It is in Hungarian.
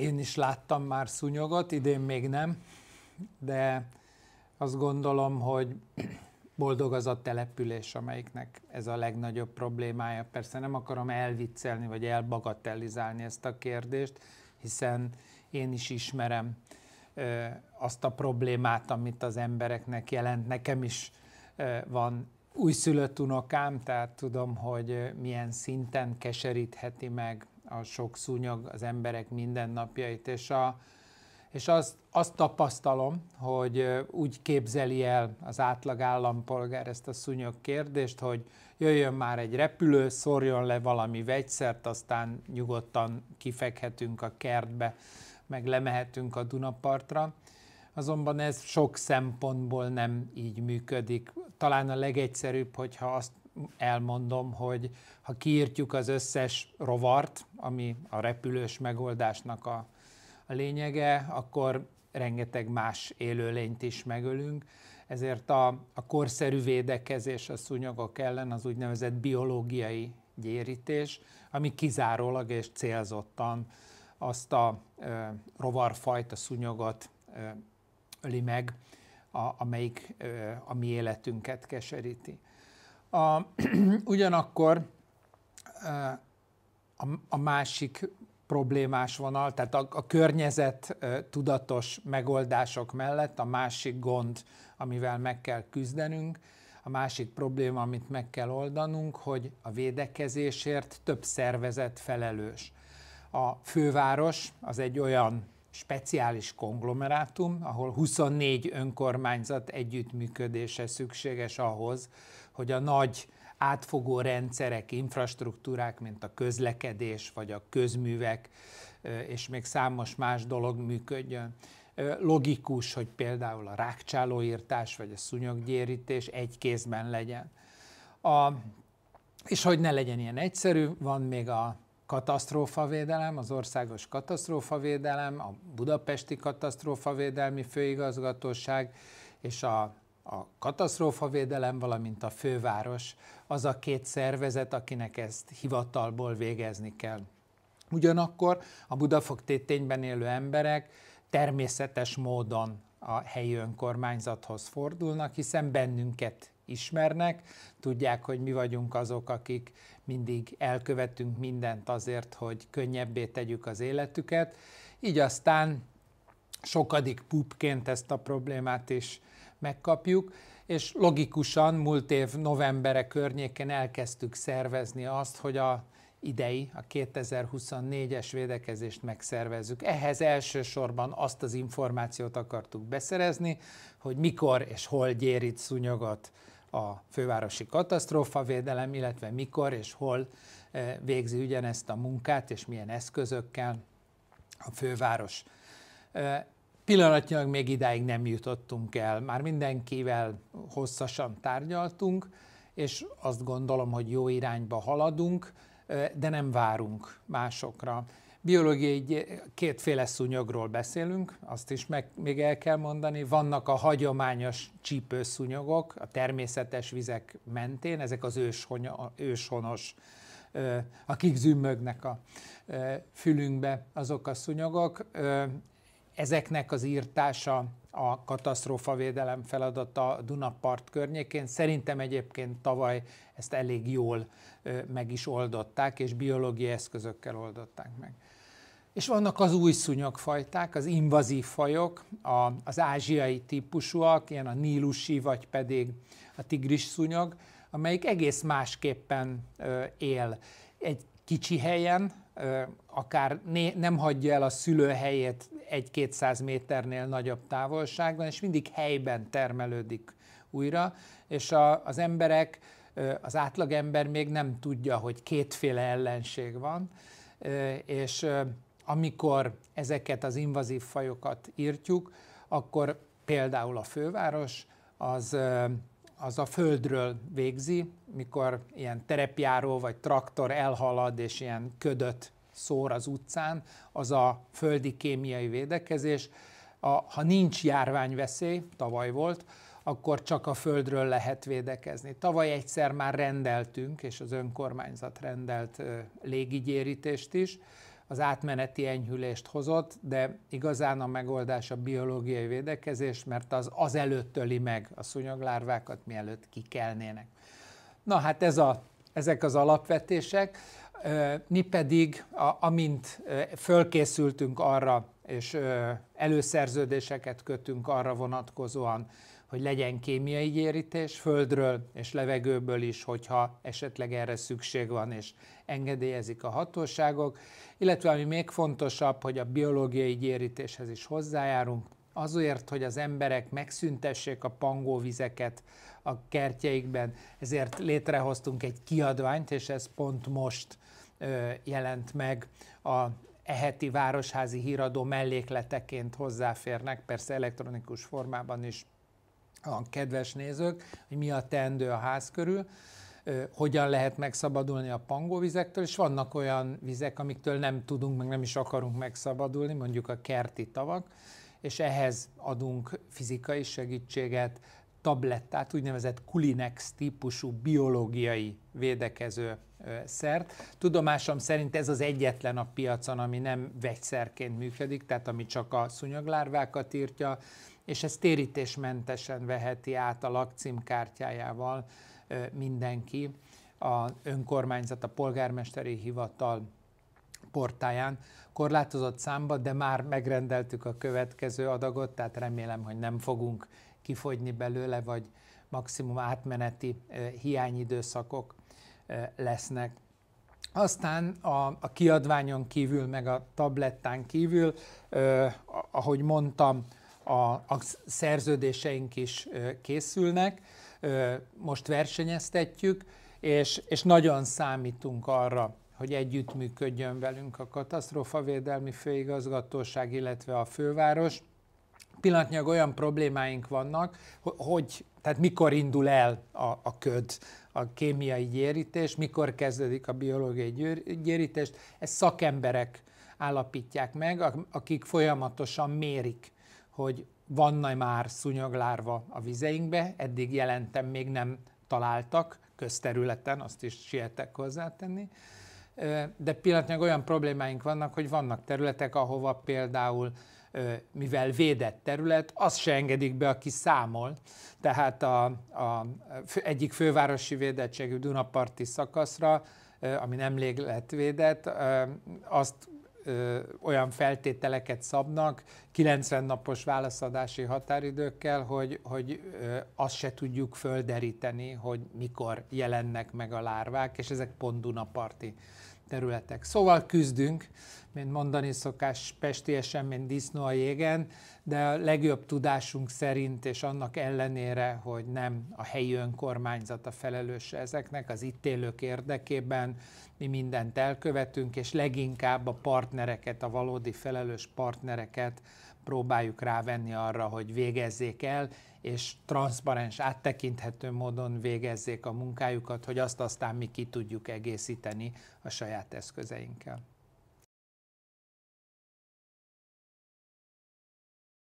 Én is láttam már szúnyogot, idén még nem, de azt gondolom, hogy boldog az a település, amelyiknek ez a legnagyobb problémája. Persze nem akarom elviccelni vagy elbagatellizálni ezt a kérdést, hiszen én is ismerem ö, azt a problémát, amit az embereknek jelent. Nekem is ö, van újszülött unokám, tehát tudom, hogy milyen szinten keserítheti meg a sok szúnyog, az emberek mindennapjait, és, a, és azt, azt tapasztalom, hogy úgy képzeli el az átlag állampolgár ezt a szúnyog kérdést, hogy jöjjön már egy repülő, szorjon le valami vegyszert, aztán nyugodtan kifekhetünk a kertbe, meg lemehetünk a Dunapartra azonban ez sok szempontból nem így működik. Talán a legegyszerűbb, hogyha azt elmondom, hogy ha kiírtjuk az összes rovart, ami a repülős megoldásnak a, a lényege, akkor rengeteg más élőlényt is megölünk. Ezért a, a korszerű védekezés a szúnyogok ellen az úgynevezett biológiai gyérítés, ami kizárólag és célzottan azt a ö, rovarfajta szúnyogot ö, öli meg, a, amelyik ö, a mi életünket keseríti. A, ugyanakkor a, a másik problémás vonal, tehát a, a környezet tudatos megoldások mellett a másik gond, amivel meg kell küzdenünk, a másik probléma, amit meg kell oldanunk, hogy a védekezésért több szervezet felelős. A főváros az egy olyan speciális konglomerátum, ahol 24 önkormányzat együttműködése szükséges ahhoz, hogy a nagy átfogó rendszerek, infrastruktúrák, mint a közlekedés vagy a közművek, és még számos más dolog működjön. Logikus, hogy például a rákcsálóírtás vagy a szúnyoggyérítés egy kézben legyen. A, és hogy ne legyen ilyen egyszerű, van még a katasztrófavédelem, az országos katasztrófavédelem, a budapesti katasztrófavédelmi főigazgatóság és a, a katasztrófavédelem, valamint a főváros, az a két szervezet, akinek ezt hivatalból végezni kell. Ugyanakkor a budafok tétényben élő emberek természetes módon a helyi önkormányzathoz fordulnak, hiszen bennünket ismernek, tudják, hogy mi vagyunk azok, akik mindig elkövetünk mindent azért, hogy könnyebbé tegyük az életüket. Így aztán sokadik pupként ezt a problémát is megkapjuk, és logikusan múlt év novembere környékén elkezdtük szervezni azt, hogy a idei, a 2024-es védekezést megszervezzük. Ehhez elsősorban azt az információt akartuk beszerezni, hogy mikor és hol gyérít szúnyogat a fővárosi katasztrófavédelem, illetve mikor és hol eh, végzi ugyanezt a munkát, és milyen eszközökkel a főváros. Eh, pillanatnyilag még idáig nem jutottunk el, már mindenkivel hosszasan tárgyaltunk, és azt gondolom, hogy jó irányba haladunk, eh, de nem várunk másokra biológiai eh, kétféle szúnyogról beszélünk, azt is meg, még el kell mondani. Vannak a hagyományos csípőszúnyogok a természetes vizek mentén, ezek az őshonya, őshonos, akik zümmögnek a fülünkbe, azok a szúnyogok. Ezeknek az írtása a katasztrófavédelem feladata Dunapart környékén. Szerintem egyébként tavaly ezt elég jól meg is oldották, és biológiai eszközökkel oldották meg. És vannak az új szúnyogfajták, az invazív fajok, az ázsiai típusúak, ilyen a nílusi, vagy pedig a tigris szúnyog, amelyik egész másképpen él. Egy kicsi helyen, akár nem hagyja el a szülőhelyét 1-200 méternél nagyobb távolságban, és mindig helyben termelődik újra, és a, az emberek, az átlagember még nem tudja, hogy kétféle ellenség van, és amikor ezeket az invazív fajokat írtjuk, akkor például a főváros az, az a földről végzi, mikor ilyen terepjáró vagy traktor elhalad és ilyen ködöt szór az utcán, az a földi kémiai védekezés. A, ha nincs járványveszély, tavaly volt, akkor csak a földről lehet védekezni. Tavaly egyszer már rendeltünk, és az önkormányzat rendelt légigyérítést is, az átmeneti enyhülést hozott, de igazán a megoldás a biológiai védekezés, mert az az előtt öli meg a szúnyoglárvákat, mielőtt kikelnének. Na hát ez a, ezek az alapvetések mi pedig, amint fölkészültünk arra, és előszerződéseket kötünk arra vonatkozóan, hogy legyen kémiai gyérítés földről és levegőből is, hogyha esetleg erre szükség van, és engedélyezik a hatóságok, illetve ami még fontosabb, hogy a biológiai gyérítéshez is hozzájárunk, azért, hogy az emberek megszüntessék a pangóvizeket a kertjeikben, ezért létrehoztunk egy kiadványt, és ez pont most ö, jelent meg a eheti városházi híradó mellékleteként hozzáférnek, persze elektronikus formában is a kedves nézők, hogy mi a teendő a ház körül hogyan lehet megszabadulni a pangóvizektől, és vannak olyan vizek, amiktől nem tudunk, meg nem is akarunk megszabadulni, mondjuk a kerti tavak, és ehhez adunk fizikai segítséget, tablettát, úgynevezett Kulinex típusú biológiai védekező szert. Tudomásom szerint ez az egyetlen a piacon, ami nem vegyszerként működik, tehát ami csak a szúnyoglárvákat írtja, és ez térítésmentesen veheti át a lakcímkártyájával mindenki, a önkormányzat, a polgármesteri hivatal portáján korlátozott számba, de már megrendeltük a következő adagot, tehát remélem, hogy nem fogunk kifogyni belőle, vagy maximum átmeneti hiányidőszakok lesznek. Aztán a, a kiadványon kívül, meg a tablettán kívül, ahogy mondtam, a, a szerződéseink is készülnek, most versenyeztetjük, és, és nagyon számítunk arra, hogy együttműködjön velünk a katasztrófavédelmi főigazgatóság, illetve a főváros. Pillanatnyilag olyan problémáink vannak, hogy, tehát mikor indul el a, a köd, a kémiai gyérítés, mikor kezdődik a biológiai gyérítést, Ezt szakemberek állapítják meg, akik folyamatosan mérik, hogy van-e már szúnyoglárva a vizeinkbe, eddig jelentem még nem találtak közterületen, azt is sietek hozzátenni de pillanatnyilag olyan problémáink vannak, hogy vannak területek, ahova például mivel védett terület, az se engedik be, aki számol. Tehát a, a egyik fővárosi védettségű Dunaparti szakaszra, ami nem védett, azt olyan feltételeket szabnak 90 napos válaszadási határidőkkel, hogy, hogy azt se tudjuk földeríteni, hogy mikor jelennek meg a lárvák, és ezek pont Dunaparti területek. Szóval küzdünk, mint mondani szokás pestiesen, mint disznó a jégen, de a legjobb tudásunk szerint, és annak ellenére, hogy nem a helyi önkormányzat a felelőse ezeknek, az itt élők érdekében mi mindent elkövetünk, és leginkább a partnereket, a valódi felelős partnereket próbáljuk rávenni arra, hogy végezzék el, és transzparens, áttekinthető módon végezzék a munkájukat, hogy azt aztán mi ki tudjuk egészíteni a saját eszközeinkkel.